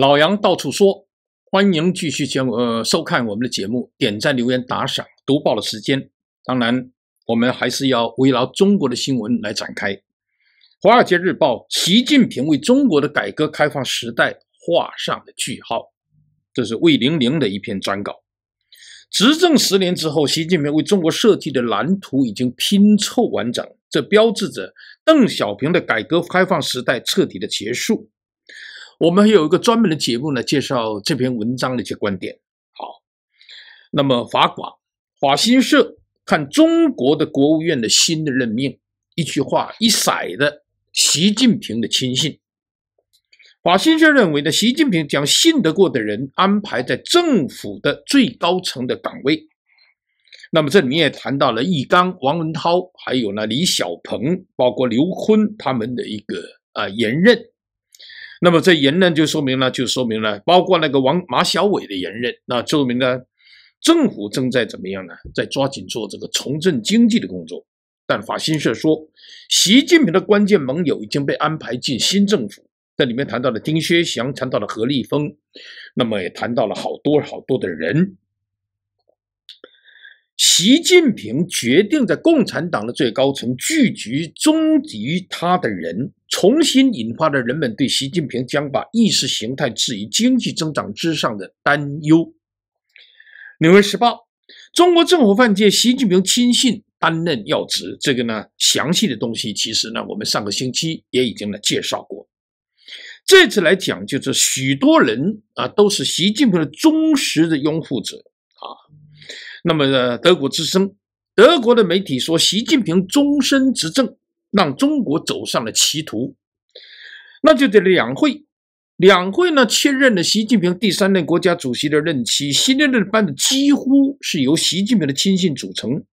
老杨到处说，欢迎继续前，呃收看我们的节目，点赞、留言、打赏，读报的时间。当然，我们还是要围绕中国的新闻来展开。《华尔街日报》：习近平为中国的改革开放时代画上了句号。这是魏玲玲的一篇专稿。执政十年之后，习近平为中国设计的蓝图已经拼凑完整，这标志着邓小平的改革开放时代彻底的结束。我们有一个专门的节目呢，介绍这篇文章的一些观点。好，那么法广法新社看中国的国务院的新的任命，一句话一色的习近平的亲信。法新社认为呢，习近平将信得过的人安排在政府的最高层的岗位。那么这里面也谈到了易纲、王文涛，还有呢李小鹏，包括刘坤他们的一个啊延任。那么这言论就说明了，就说明了，包括那个王马晓伟的言论，那说明呢，政府正在怎么样呢？在抓紧做这个重振经济的工作。但法新社说，习近平的关键盟友已经被安排进新政府，在里面谈到了丁薛祥，谈到了何立峰，那么也谈到了好多好多的人。习近平决定在共产党的最高层聚集终于他的人，重新引发了人们对习近平将把意识形态置于经济增长之上的担忧。《纽约时报》：中国政府犯届，习近平亲信担任要职。这个呢，详细的东西其实呢，我们上个星期也已经呢介绍过。这次来讲，就是许多人啊，都是习近平的忠实的拥护者。那么德国之声，德国的媒体说，习近平终身执政让中国走上了歧途。那就得两会，两会呢确认了习近平第三任国家主席的任期。新任班子几乎是由习近平的亲信组成。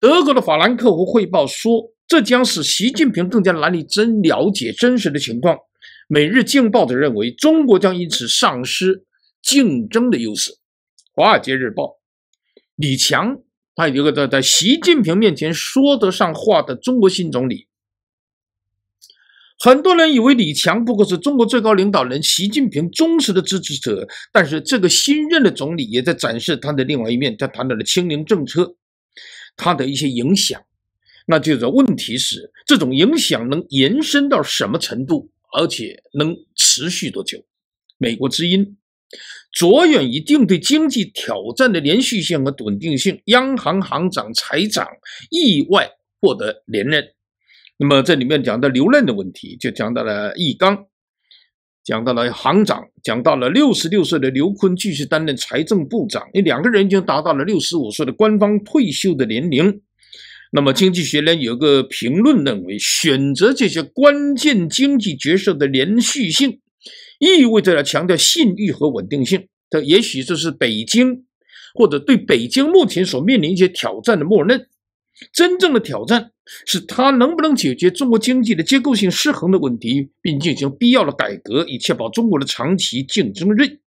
德国的法兰克福汇报说，这将使习近平更加难以真了解真实的情况。《每日镜报》则认为，中国将因此丧失竞争的优势。《华尔街日报》。李强，他有一个在在习近平面前说得上话的中国新总理，很多人以为李强不过是中国最高领导人习近平忠实的支持者，但是这个新任的总理也在展示他的另外一面，他谈到了清零政策，他的一些影响，那就是问题是这种影响能延伸到什么程度，而且能持续多久？美国之音。着眼于应对经济挑战的连续性和稳定性，央行行长、财长意外获得连任。那么，这里面讲的留任的问题，就讲到了易纲，讲到了行长，讲到了六十六岁的刘坤继续担任财政部长。那两个人已经达到了六十五岁的官方退休的年龄。那么，经济学人有个评论认为，选择这些关键经济角色的连续性。意味着强调信誉和稳定性这也许这是北京或者对北京目前所面临一些挑战的默认。真正的挑战是他能不能解决中国经济的结构性失衡的问题，并进行必要的改革，以确保中国的长期竞争力。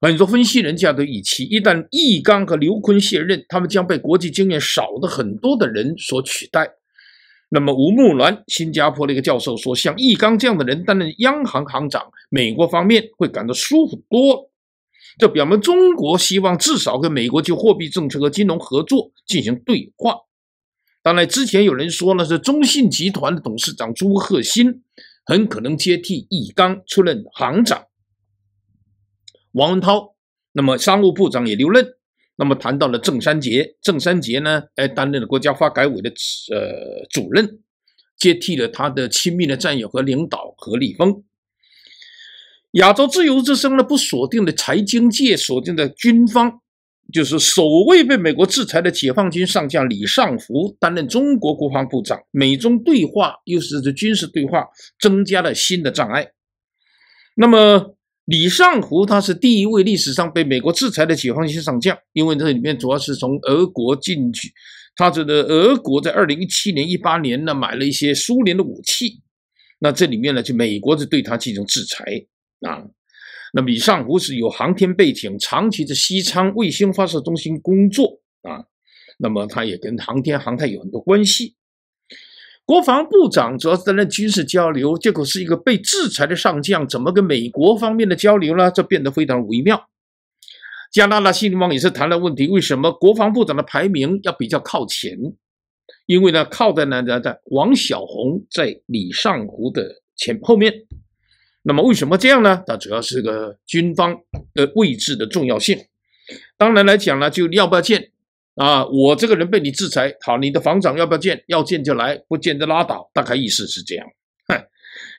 很多说分析人家的预期，一旦易纲和刘坤卸任，他们将被国际经验少的很多的人所取代。那么，吴木兰，新加坡的一个教授说，像易纲这样的人担任央行行长，美国方面会感到舒服多。这表明中国希望至少跟美国就货币政策和金融合作进行对话。当然，之前有人说呢，是中信集团的董事长朱鹤新很可能接替易纲出任行长，王文涛，那么商务部长也留任。那么谈到了郑三杰，郑三杰呢？哎，担任了国家发改委的呃主任，接替了他的亲密的战友和领导何立峰。亚洲自由之声呢，不锁定的财经界，锁定的军方，就是首位被美国制裁的解放军上将李尚福担任中国国防部长。美中对话又是军事对话，增加了新的障碍。那么。李尚湖他是第一位历史上被美国制裁的解放军上将，因为这里面主要是从俄国进去，他觉得俄国在二零一七年、一八年呢买了一些苏联的武器，那这里面呢就美国就对他进行制裁啊。那么李尚湖是有航天背景，长期在西昌卫星发射中心工作啊，那么他也跟航天航太有很多关系。国防部长主要是在那军事交流，结果是一个被制裁的上将，怎么跟美国方面的交流呢？这变得非常微妙。加拿大新闻网也是谈了问题：为什么国防部长的排名要比较靠前？因为呢，靠在呢，在王小红在李尚湖的前后面。那么为什么这样呢？那主要是个军方的位置的重要性。当然来讲呢，就要不要见？啊，我这个人被你制裁，好，你的防长要不要见？要见就来，不见就拉倒。大概意思是这样。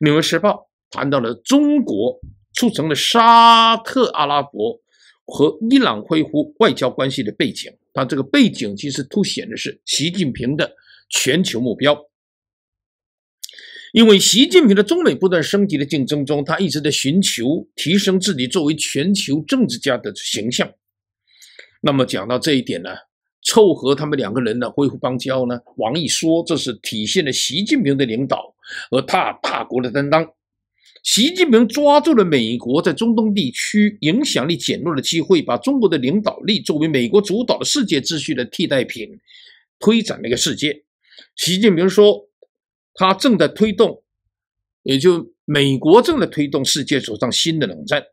纽约时报》谈到了中国促成了沙特、阿拉伯和伊朗恢复外交关系的背景，但这个背景其实凸显的是习近平的全球目标。因为习近平的中美不断升级的竞争中，他一直在寻求提升自己作为全球政治家的形象。那么讲到这一点呢？凑合他们两个人呢，恢复邦交呢。王毅说，这是体现了习近平的领导和他大国的担当。习近平抓住了美国在中东地区影响力减弱的机会，把中国的领导力作为美国主导的世界秩序的替代品，推展那个世界。习近平说，他正在推动，也就美国正在推动世界走上新的冷战。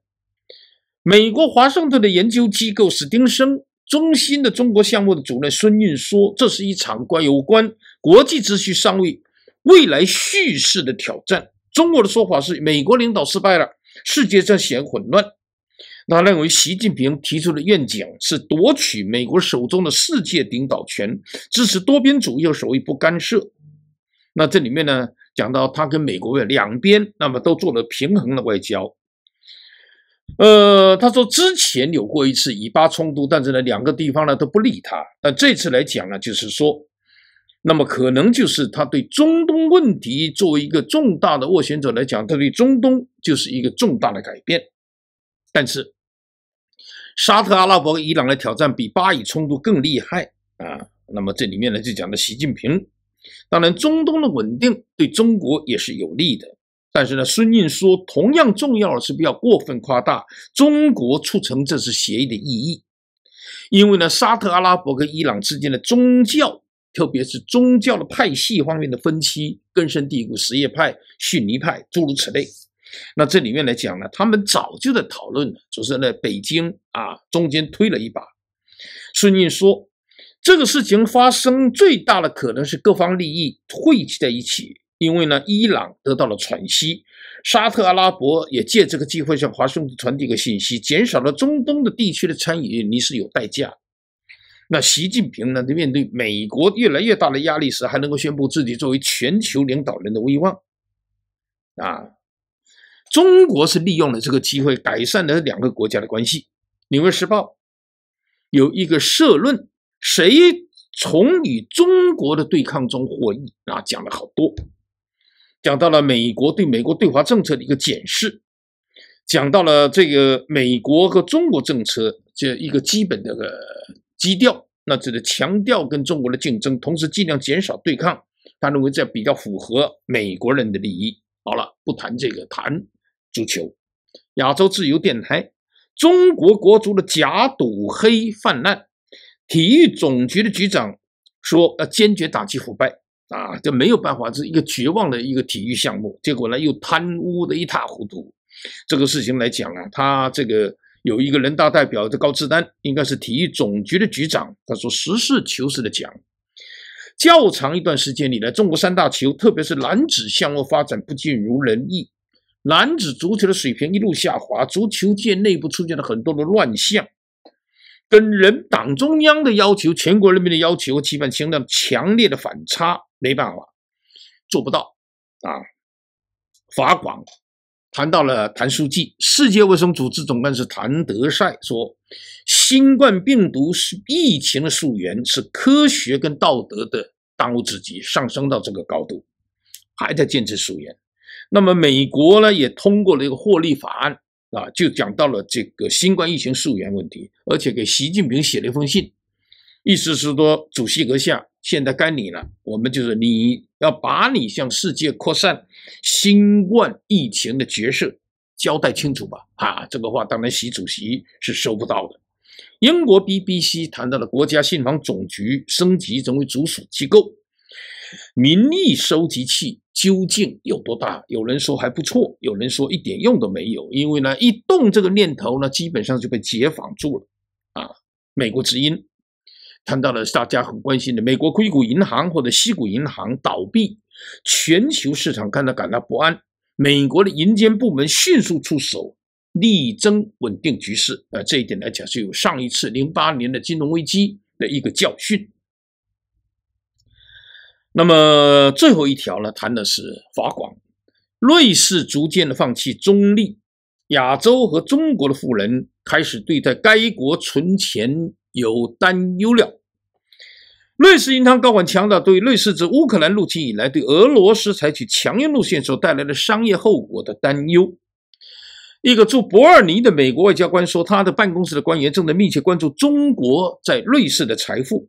美国华盛顿的研究机构史丁生。中心的中国项目的主任孙运说：“这是一场关有关国际秩序上位未来叙事的挑战。中国的说法是，美国领导失败了，世界正显混乱。他认为，习近平提出的愿景是夺取美国手中的世界领导权，支持多边主义，所谓不干涉。那这里面呢，讲到他跟美国两边，那么都做了平衡的外交。”呃，他说之前有过一次以巴冲突，但是呢，两个地方呢都不利他。但这次来讲呢，就是说，那么可能就是他对中东问题作为一个重大的斡旋者来讲，他对中东就是一个重大的改变。但是沙特阿拉伯、伊朗的挑战比巴以冲突更厉害啊。那么这里面呢，就讲的习近平。当然，中东的稳定对中国也是有利的。但是呢，孙运说，同样重要的是不要过分夸大中国促成这次协议的意义，因为呢，沙特阿拉伯跟伊朗之间的宗教，特别是宗教的派系方面的分歧根深蒂固，什叶派、逊尼派诸如此类。那这里面来讲呢，他们早就在讨论了，只是呢，北京啊中间推了一把。孙运说，这个事情发生最大的可能是各方利益汇集在一起。因为呢，伊朗得到了喘息，沙特阿拉伯也借这个机会向华盛顿传递一个信息：减少了中东的地区的参与，你是有代价。那习近平呢，在面对美国越来越大的压力时，还能够宣布自己作为全球领导人的威望。啊，中国是利用了这个机会，改善了两个国家的关系。纽约时报有一个社论：谁从与中国的对抗中获益？啊，讲了好多。讲到了美国对美国对华政策的一个解释，讲到了这个美国和中国政策这一个基本的基调，那这个强调跟中国的竞争，同时尽量减少对抗。他认为这比较符合美国人的利益。好了，不谈这个，谈足球。亚洲自由电台，中国国足的假赌黑泛滥，体育总局的局长说要坚决打击腐败。啊，这没有办法，是一个绝望的一个体育项目。结果呢，又贪污的一塌糊涂。这个事情来讲啊，他这个有一个人大代表的高志丹，应该是体育总局的局长。他说实事求是的讲，较长一段时间里呢，中国三大球，特别是男子项目发展不尽如人意，男子足球的水平一路下滑，足球界内部出现了很多的乱象。跟人党中央的要求、全国人民的要求，基本形成强烈的反差，没办法，做不到啊。法广谈到了谭书记，世界卫生组织总干事谭德赛说，新冠病毒是疫情的溯源，是科学跟道德的当务之急，上升到这个高度，还在坚持溯源。那么美国呢，也通过了一个获利法案。啊，就讲到了这个新冠疫情溯源问题，而且给习近平写了一封信，意思是说，主席阁下，现在该你了，我们就是你要把你向世界扩散新冠疫情的角色交代清楚吧。啊，这个话当然习主席是收不到的。英国 BBC 谈到了国家信访总局升级成为直属机构，民意收集器。究竟有多大？有人说还不错，有人说一点用都没有。因为呢，一动这个念头呢，基本上就被解放住了。啊，美国之音谈到了大家很关心的美国硅谷银行或者西谷银行倒闭，全球市场看到感到不安，美国的银监部门迅速出手，力争稳定局势。呃，这一点来讲是有上一次零八年的金融危机的一个教训。那么最后一条呢，谈的是法广，瑞士逐渐的放弃中立，亚洲和中国的富人开始对在该国存钱有担忧了。瑞士银行高管强调，对瑞士自乌克兰入侵以来对俄罗斯采取强硬路线所带来的商业后果的担忧。一个驻伯尔尼的美国外交官说，他的办公室的官员正在密切关注中国在瑞士的财富。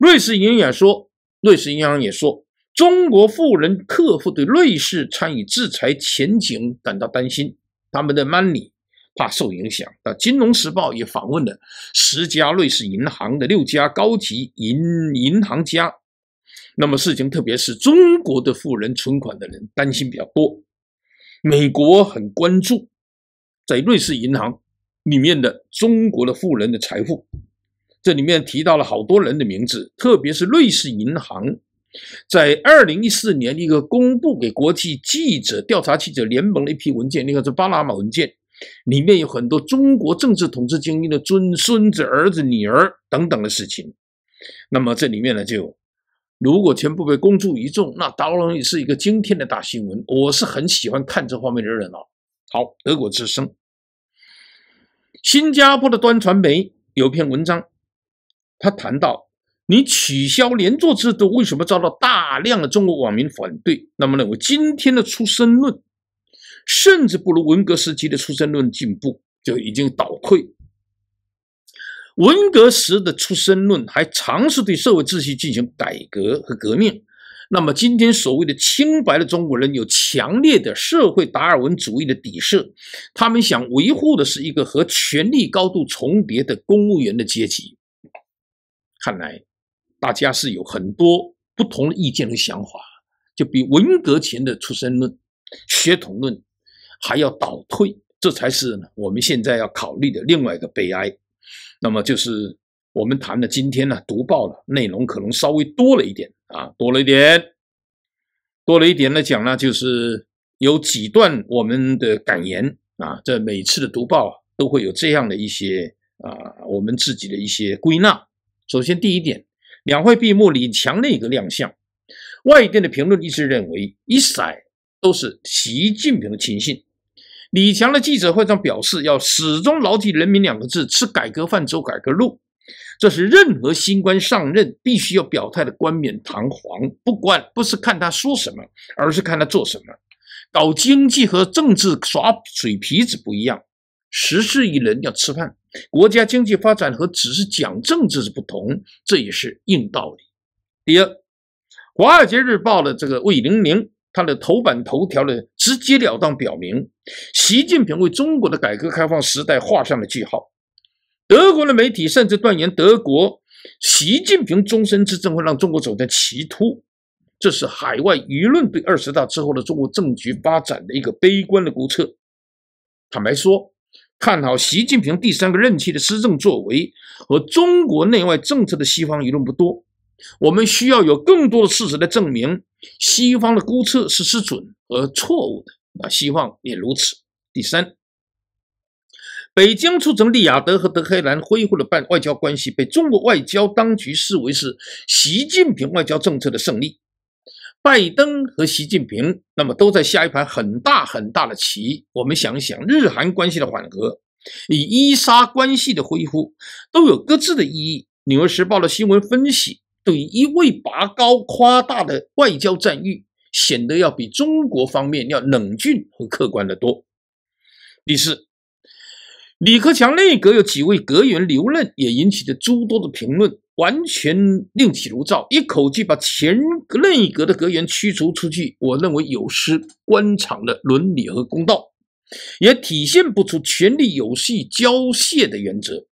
瑞士银演说。瑞士银行也说，中国富人客户对瑞士参与制裁前景感到担心，他们的 money 怕受影响。那《金融时报》也访问了十家瑞士银行的六家高级银银行家，那么事情特别是中国的富人存款的人担心比较多。美国很关注在瑞士银行里面的中国的富人的财富。这里面提到了好多人的名字，特别是瑞士银行，在二零一四年一个公布给国际记者调查记者联盟的一批文件，你看是巴拿马文件，里面有很多中国政治统治精英的孙孙子、儿子、女儿等等的事情。那么这里面呢，就如果全部被公诸于众，那当然也是一个惊天的大新闻。我是很喜欢看这方面的人啊。好，德国之声，新加坡的端传媒有篇文章。他谈到，你取消连坐制度，为什么遭到大量的中国网民反对？那么呢，我今天的出生论，甚至不如文革时期的出生论进步，就已经倒退。文革时的出生论还尝试对社会秩序进行改革和革命，那么今天所谓的清白的中国人，有强烈的社会达尔文主义的底色，他们想维护的是一个和权力高度重叠的公务员的阶级。看来，大家是有很多不同的意见和想法，就比文革前的出身论、血统论还要倒退，这才是我们现在要考虑的另外一个悲哀。那么，就是我们谈的今天呢，读报了内容可能稍微多了一点啊，多了一点，多了一点来讲呢，就是有几段我们的感言啊，这每次的读报都会有这样的一些啊，我们自己的一些归纳。首先，第一点，两会闭幕，李强的一个亮相，外电的评论一直认为一甩都是习近平的亲信。李强的记者会上表示，要始终牢记人民两个字，吃改革饭，走改革路，这是任何新官上任必须要表态的冠冕堂皇。不管不是看他说什么，而是看他做什么。搞经济和政治耍嘴皮子不一样。十四亿人要吃饭，国家经济发展和只是讲政治是不同，这也是硬道理。第二，《华尔街日报》的这个魏玲玲，她的头版头条呢，直截了当表明，习近平为中国的改革开放时代画上了句号。德国的媒体甚至断言，德国习近平终身执政会让中国走向歧途。这是海外舆论对二十大之后的中国政局发展的一个悲观的估测。坦白说。看好习近平第三个任期的施政作为和中国内外政策的西方舆论不多，我们需要有更多的事实来证明西方的估测是失准和错误的啊，希望也如此。第三，北京促成利雅得和德黑兰恢复了半外交关系，被中国外交当局视为是习近平外交政策的胜利。拜登和习近平，那么都在下一盘很大很大的棋。我们想想，日韩关系的缓和，以伊沙关系的恢复，都有各自的意义。《纽约时报》的新闻分析，对于一味拔高、夸大的外交赞誉，显得要比中国方面要冷峻和客观的多。第四，李克强内阁有几位阁员留任，也引起了诸多的评论。完全另起炉灶，一口气把前内阁的阁员驱逐出去，我认为有失官场的伦理和公道，也体现不出权力有序交卸的原则。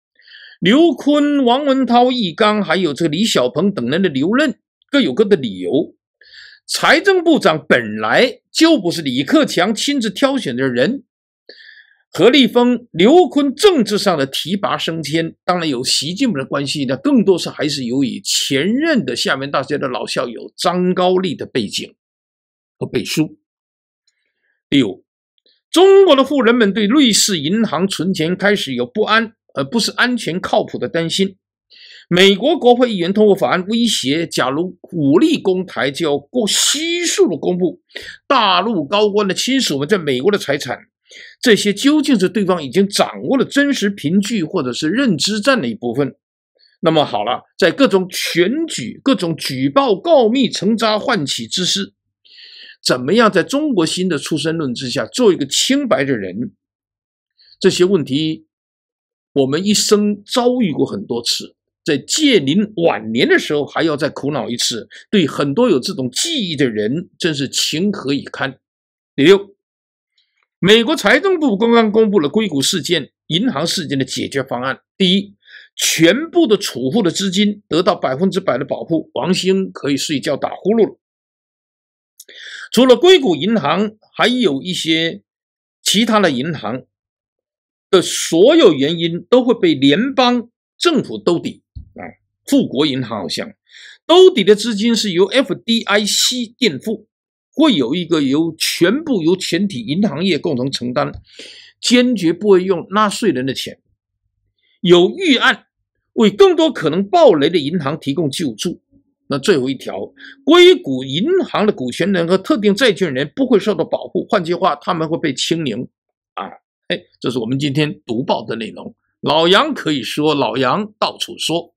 刘坤、王文涛、易纲，还有这个李小鹏等人的留任各有各的理由。财政部长本来就不是李克强亲自挑选的人。何立峰、刘坤政治上的提拔升迁，当然有习近平的关系，那更多是还是由于前任的厦门大学的老校友张高丽的背景和背书。第五，中国的富人们对瑞士银行存钱开始有不安，而不是安全靠谱的担心。美国国会议员通过法案威胁，假如武力攻台，就要过悉数的公布大陆高官的亲属们在美国的财产。这些究竟是对方已经掌握了真实凭据，或者是认知战的一部分？那么好了，在各种选举、各种举报、告密、成渣、唤起之事，怎么样在中国新的出生论之下做一个清白的人？这些问题，我们一生遭遇过很多次，在建林晚年的时候还要再苦恼一次，对很多有这种记忆的人真是情何以堪。第六。美国财政部刚刚公布了硅谷事件、银行事件的解决方案。第一，全部的储户的资金得到百分之百的保护，王兴可以睡觉打呼噜了。除了硅谷银行，还有一些其他的银行的所有原因都会被联邦政府兜底。啊，富国银行好像兜底的资金是由 FDIC 垫付。会有一个由全部由全体银行业共同承担，坚决不会用纳税人的钱，有预案为更多可能暴雷的银行提供救助。那最后一条，硅谷银行的股权人和特定债权人不会受到保护，换句话，他们会被清零。啊，哎，这是我们今天读报的内容。老杨可以说，老杨到处说。